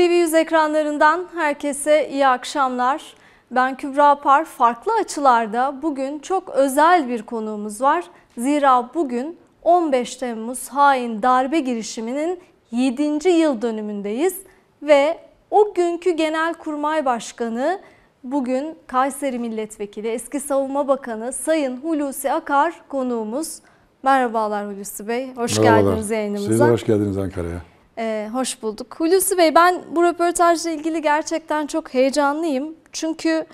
TV100 ekranlarından herkese iyi akşamlar. Ben Kübra Par. Farklı açılarda bugün çok özel bir konuğumuz var. Zira bugün 15 Temmuz hain darbe girişiminin 7. yıl dönümündeyiz ve o günkü Genelkurmay Başkanı bugün Kayseri Milletvekili eski Savunma Bakanı Sayın Hulusi Akar konuğumuz. Merhabalar Hulusi Bey. Hoş Merhabalar. geldiniz yayınımıza. Siz de hoş geldiniz Ankara'ya. Ee, hoş bulduk. Hulusi Bey ben bu röportajla ilgili gerçekten çok heyecanlıyım. Çünkü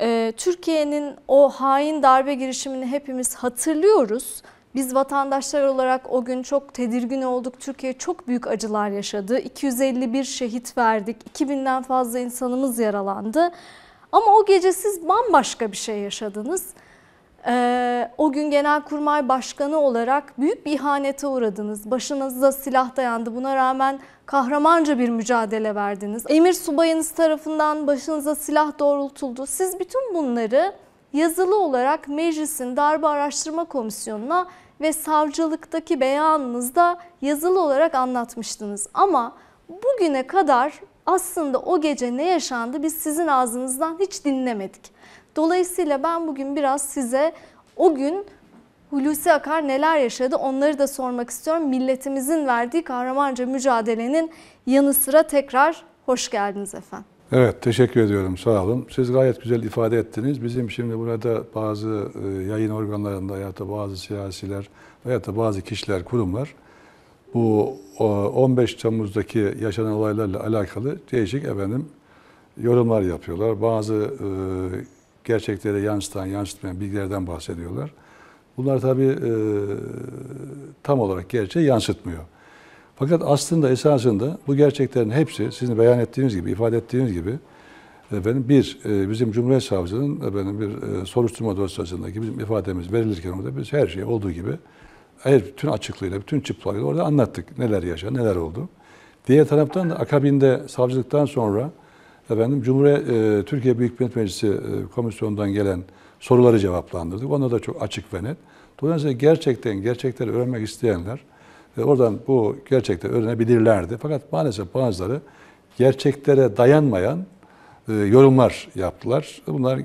e, Türkiye'nin o hain darbe girişimini hepimiz hatırlıyoruz. Biz vatandaşlar olarak o gün çok tedirgin olduk. Türkiye çok büyük acılar yaşadı. 251 şehit verdik. 2000'den fazla insanımız yaralandı. Ama o gece siz bambaşka bir şey yaşadınız. Ee, o gün Genel Kurmay Başkanı olarak büyük bir ihanete uğradınız. Başınıza silah dayandı. Buna rağmen kahramanca bir mücadele verdiniz. Emir subayınız tarafından başınıza silah doğrultuldu. Siz bütün bunları yazılı olarak meclisin darbe araştırma komisyonuna ve savcılıktaki beyanınızda yazılı olarak anlatmıştınız. Ama bugüne kadar aslında o gece ne yaşandı biz sizin ağzınızdan hiç dinlemedik. Dolayısıyla ben bugün biraz size o gün Hulusi Akar neler yaşadı onları da sormak istiyorum. Milletimizin verdiği kahramanca mücadelenin yanı sıra tekrar hoş geldiniz efendim. Evet teşekkür ediyorum sağ olun. Siz gayet güzel ifade ettiniz. Bizim şimdi burada bazı e, yayın organlarında ya da bazı siyasiler veya da bazı kişiler, kurumlar bu 15 e, Temmuz'daki yaşanan olaylarla alakalı değişik efendim yorumlar yapıyorlar. Bazı e, gerçeklere yansıtan, yansıtmayan bilgilerden bahsediyorlar. Bunlar tabii e, tam olarak gerçeği yansıtmıyor. Fakat aslında esasında bu gerçeklerin hepsi sizin beyan ettiğiniz gibi, ifade ettiğiniz gibi efendim bir e, bizim Cumhuriyet savcının efendim bir e, soruşturma dosyasındaki bizim ifademiz verilirken orada biz her şey olduğu gibi her bütün açıklığıyla, bütün çıplaklığıyla orada anlattık neler yaşandı, neler oldu. Diğer taraftan da akabinde savcılıktan sonra Efendim Cumhuriyet e, Türkiye Büyük Millet Meclisi e, komisyonundan gelen soruları cevaplandırdık. Ona da çok açık ve net. Dolayısıyla gerçekten gerçekleri öğrenmek isteyenler e, oradan bu gerçekleri öğrenebilirlerdi. Fakat maalesef bazıları gerçeklere dayanmayan e, yorumlar yaptılar. Bunlar e,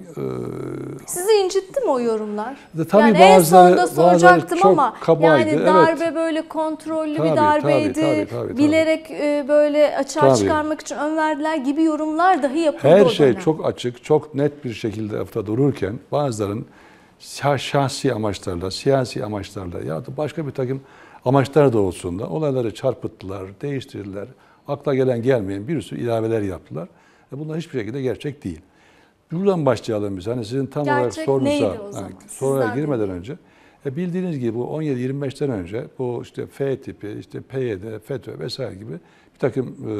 Sizi incitti mi o yorumlar? De, tabii yani bazıları, en sonunda soracaktım çok ama kabaydı. yani darbe evet. böyle kontrollü tabii, bir darbeydi. Tabii, tabii, tabii, Bilerek e, böyle açığa tabii. çıkarmak için ön verdiler gibi yorumlar dahi yapıldı Her şey dönem. çok açık, çok net bir şekilde hafta dururken bazıların şahsi amaçlarla, siyasi amaçlarla ya da başka bir takım amaçlar doğrultusunda olayları çarpıttılar, değiştirdiler. Akla gelen gelmeyen bir sürü ilaveler yaptılar. E, bunlar hiçbir şekilde gerçek değil. Buradan başlayalım biz. Hani sizin tam gerçek olarak sorunuza, yani soruya girmeden önce. E bildiğiniz gibi bu 17-25'ten önce bu işte F tipi, işte PYD, FETÖ vesaire gibi bir takım e,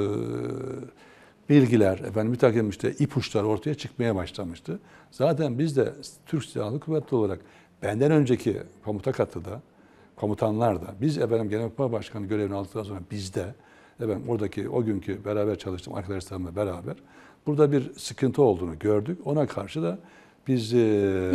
bilgiler, efendim bir takım işte ipuçları ortaya çıkmaya başlamıştı. Zaten biz de Türk Silahlı Kuvvetli olarak benden önceki komuta katı komutanlar da, biz efendim Genelkurmay Başkanı görevini aldıktan sonra bizde Efendim oradaki o günkü beraber çalıştığım arkadaşlarımla beraber burada bir sıkıntı olduğunu gördük. Ona karşı da biz e,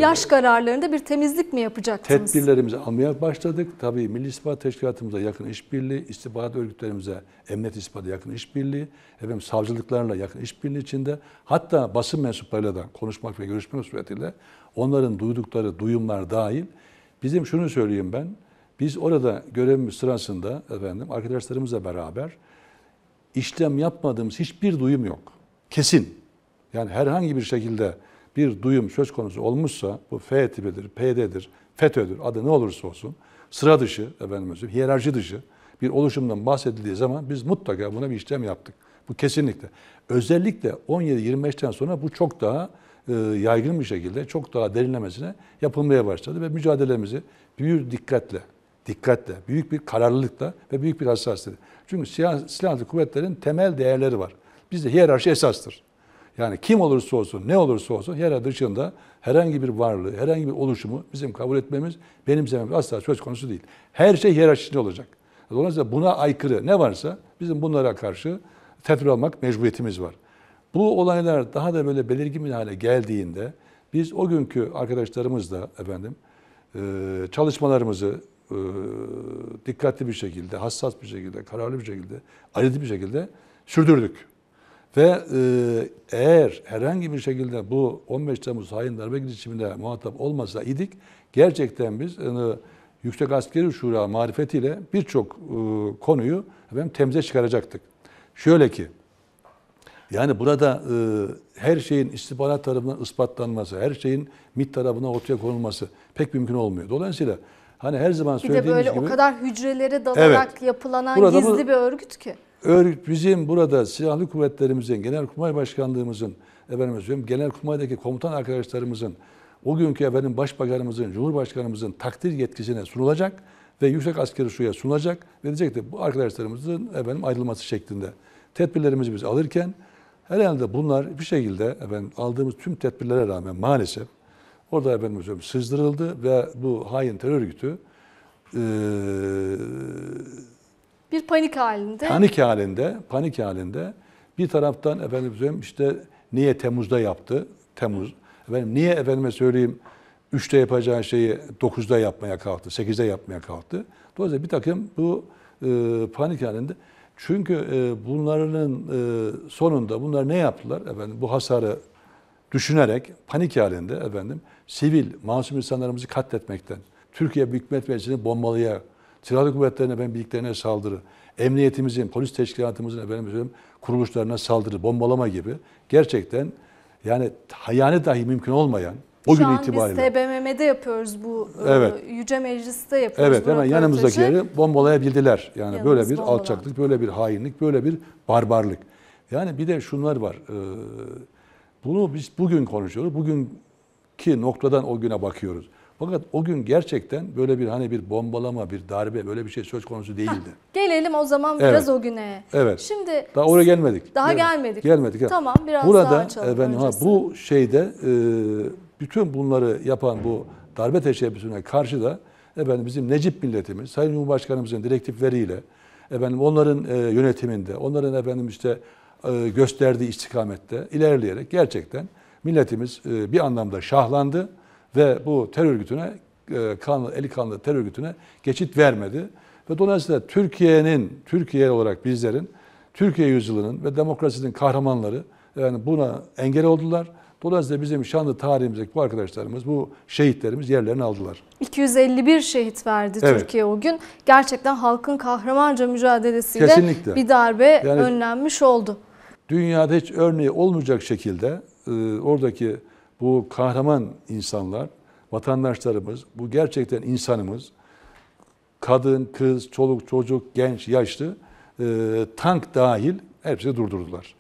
yaş kararlarında bir temizlik mi yapacaksınız? Tedbirlerimizi almaya başladık. Tabii Milli İstihbarat Teşkilatımıza yakın işbirliği, istihbarat örgütlerimize, emniyet istihbaratı yakın işbirliği, efendim savcılıklarla yakın işbirliği içinde hatta basın mensuplarıyla da konuşmak ve görüşmek suretiyle onların duydukları duyumlar dahil bizim şunu söyleyeyim ben biz orada görevimiz sırasında efendim arkadaşlarımızla beraber işlem yapmadığımız hiçbir duyum yok. Kesin. Yani herhangi bir şekilde bir duyum söz konusu olmuşsa bu F tipidir, PD'dir, FETÖ'dür adı ne olursa olsun sıra dışı efendim hiyerarşi dışı bir oluşumdan bahsedildiği zaman biz mutlaka buna bir işlem yaptık. Bu kesinlikle. Özellikle 17-25'ten sonra bu çok daha e, yaygın bir şekilde çok daha derinlemesine yapılmaya başladı ve mücadelemizi büyük dikkatle dikkatle, büyük bir kararlılıkla ve büyük bir hassasiyetle. Çünkü silahlı kuvvetlerin temel değerleri var. Bizde hiyerarşi esastır. Yani kim olursa olsun, ne olursa olsun hiyerarşi dışında herhangi bir varlığı, herhangi bir oluşumu bizim kabul etmemiz, benimsememiz asla söz konusu değil. Her şey hiyerarşi olacak. Dolayısıyla buna aykırı ne varsa bizim bunlara karşı tedbir almak mecburiyetimiz var. Bu olaylar daha da böyle belirgin bir hale geldiğinde biz o günkü arkadaşlarımızla efendim çalışmalarımızı e, dikkatli bir şekilde, hassas bir şekilde, kararlı bir şekilde, ayrıntı bir şekilde sürdürdük. Ve e, eğer herhangi bir şekilde bu 15 Temmuz hain darbe girişimine muhatap olmasa idik, gerçekten biz yani, e, Yüksek Askeri Şura marifetiyle birçok e, konuyu efendim, temize çıkaracaktık. Şöyle ki, yani burada e, her şeyin istihbarat tarafından ispatlanması, her şeyin MIT tarafına ortaya konulması pek mümkün olmuyor. Dolayısıyla Hani her zaman söylediğimiz gibi... Bir de böyle gibi, o kadar hücrelere dalarak evet, yapılanan burada gizli bu, bir örgüt ki. Örgüt bizim burada silahlı kuvvetlerimizin, Genelkurmay Başkanlığımızın, efendim söyleyeyim, Genelkurmay'daki komutan arkadaşlarımızın, o günkü efendim başbakanımızın, cumhurbaşkanımızın takdir yetkisine sunulacak ve yüksek askeri suya sunulacak ve diyecekti bu arkadaşlarımızın efendim ayrılması şeklinde. Tedbirlerimizi biz alırken herhalde bunlar bir şekilde efendim aldığımız tüm tedbirlere rağmen maalesef Orada efendim söyleyeyim sızdırıldı ve bu hain terör örgütü e, bir panik halinde. Panik halinde, panik halinde bir taraftan efendim söyleyeyim işte niye Temmuz'da yaptı? Temmuz. Efendim niye efendime söyleyeyim 3'te yapacağı şeyi 9'da yapmaya kalktı, 8'de yapmaya kalktı. Dolayısıyla bir takım bu e, panik halinde. Çünkü e, bunların e, sonunda bunlar ne yaptılar? Efendim bu hasarı düşünerek panik halinde efendim sivil masum insanlarımızı katletmekten, Türkiye Büyük Millet Meclisi'ni bombalıya, silahlı kuvvetlerine ben birliklerine saldırı, emniyetimizin, polis teşkilatımızın efendim söyleyeyim, kuruluşlarına saldırı, bombalama gibi gerçekten yani hayali dahi mümkün olmayan o Şu gün itibariyle. Şu an biz TBMM'de yapıyoruz bu e, evet. Yüce Meclis'te yapıyoruz. Evet hemen yanımızdakileri bombalayabildiler. Yani Yalnız böyle bir bombalan. alçaklık, böyle bir hainlik, böyle bir barbarlık. Yani bir de şunlar var. Ee, bunu biz bugün konuşuyoruz. Bugünkü noktadan o güne bakıyoruz. Fakat o gün gerçekten böyle bir hani bir bombalama, bir darbe böyle bir şey söz konusu değildi. Heh, gelelim o zaman evet. biraz o güne. Evet. Şimdi daha oraya gelmedik. Daha evet. gelmedik. Gelmedik. Tamam biraz Burada, daha açalım. Burada ha, bu şeyde e, bütün bunları yapan bu darbe teşebbüsüne karşı da efendim bizim Necip milletimiz Sayın Cumhurbaşkanımızın direktifleriyle efendim onların e, yönetiminde, onların efendim işte e, gösterdiği istikamette ilerleyerek gerçekten milletimiz e, bir anlamda şahlandı ve bu terör örgütüne e, kanlı, eli kanlı terör örgütüne geçit vermedi. Ve dolayısıyla Türkiye'nin, Türkiye olarak bizlerin, Türkiye yüzyılının ve demokrasinin kahramanları yani buna engel oldular. Dolayısıyla bizim şanlı tarihimizdeki bu arkadaşlarımız, bu şehitlerimiz yerlerini aldılar. 251 şehit verdi evet. Türkiye o gün. Gerçekten halkın kahramanca mücadelesiyle Kesinlikle. bir darbe yani, önlenmiş oldu dünyada hiç örneği olmayacak şekilde e, oradaki bu kahraman insanlar, vatandaşlarımız, bu gerçekten insanımız, kadın, kız, çoluk, çocuk, genç, yaşlı, e, tank dahil hepsi durdurdular.